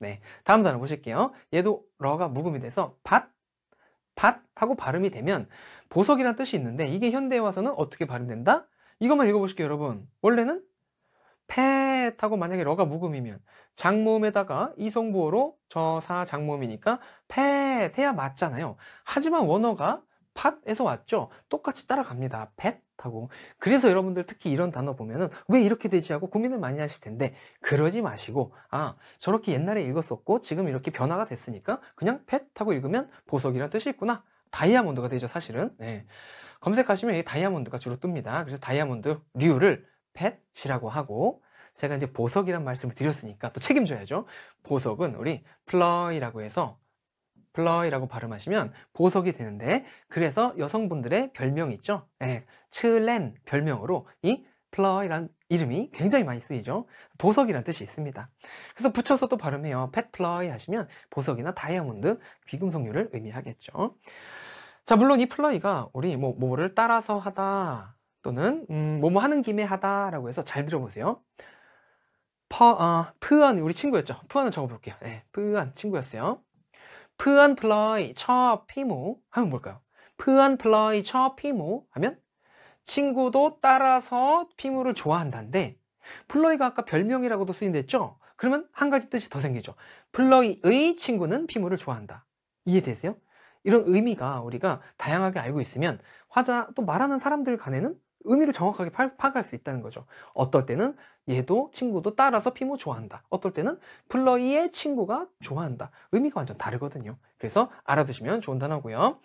네, 다음 단어 보실게요. 얘도 러가 묵음이 돼서 밭, 밭 하고 발음이 되면 보석이란 뜻이 있는데 이게 현대에 와서는 어떻게 발음된다? 이것만 읽어보실게요, 여러분. 원래는 펫하고 만약에 러가 묵음이면 장모음에다가 이성부어로 저사 장모음이니까 펫 해야 맞잖아요. 하지만 원어가 팟에서 왔죠. 똑같이 따라갑니다. 팻 하고. 그래서 여러분들 특히 이런 단어 보면은 왜 이렇게 되지 하고 고민을 많이 하실 텐데 그러지 마시고 아 저렇게 옛날에 읽었었고 지금 이렇게 변화가 됐으니까 그냥 팻 하고 읽으면 보석이란 뜻이 있구나. 다이아몬드가 되죠 사실은. 네. 검색하시면 이 다이아몬드가 주로 뜹니다. 그래서 다이아몬드 류를 팻이라고 하고 제가 이제 보석이란 말씀을 드렸으니까 또 책임져야죠. 보석은 우리 플러이라고 해서 플러이라고 발음하시면 보석이 되는데 그래서 여성분들의 별명이 있죠. 예, 칠렌 별명으로 이 플러이란 이름이 굉장히 많이 쓰이죠. 보석이란 뜻이 있습니다. 그래서 붙여서 또 발음해요. 펫플러이 하시면 보석이나 다이아몬드, 귀금속류를 의미하겠죠. 자, 물론 이 플러이가 우리 뭐 뭐를 따라서 하다 또는 음, 뭐뭐 하는 김에 하다라고 해서 잘 들어보세요. 퍼, 어, 푸안 우리 친구였죠. 푸안을 적어볼게요. 네, 예, 푸안 친구였어요. 푸언 플라이첫 피모 하면 뭘까요? 푸언 플라이첫 피모 하면 친구도 따라서 피모를 좋아한다는데 플로이가 아까 별명이라고도 쓰인댔죠? 그러면 한 가지 뜻이 더 생기죠. 플로이의 친구는 피모를 좋아한다. 이해되세요? 이런 의미가 우리가 다양하게 알고 있으면 화자 또 말하는 사람들 간에는 의미를 정확하게 파악할 수 있다는 거죠. 어떨 때는 얘도 친구도 따라서 피모 좋아한다. 어떨 때는 플러이의 친구가 좋아한다. 의미가 완전 다르거든요. 그래서 알아두시면 좋은 단어고요.